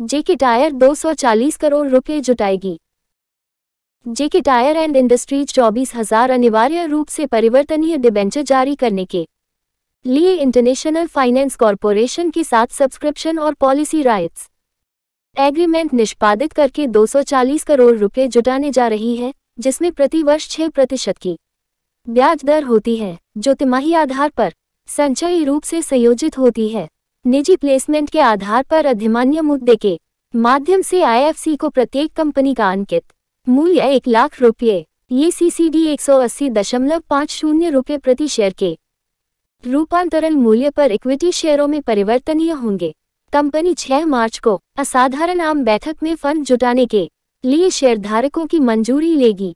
जेके tyre 240 crore रुपए जुटाएगी JK tyre and industries चौबीस हजार अनिवार्य रूप से परिवर्तनीय डिबेंचर जारी करने के लिए इंटरनेशनल फाइनेंस कॉरपोरेशन के साथ सब्सक्रिप्शन और पॉलिसी राइट्स एग्रीमेंट निष्पादित करके 240 करोड़ रुपए जुटाने जा रही है जिसमें प्रति वर्ष छह प्रतिशत की ब्याज दर होती है जो तिमाही आधार पर संचयी रूप से संयोजित होती है निजी प्लेसमेंट के आधार पर अधिमान्य मुद्दे के माध्यम से आईएफसी को प्रत्येक कंपनी का अंकित मूल्य एक लाख रुपये ये सीसीडी एक सौ अस्सी दशमलव पाँच शून्य रुपये प्रति शेयर के रूपांतरण मूल्य पर इक्विटी शेयरों में परिवर्तनीय होंगे कंपनी 6 मार्च को असाधारण आम बैठक में फंड जुटाने के लिए शेयरधारकों की मंजूरी लेगी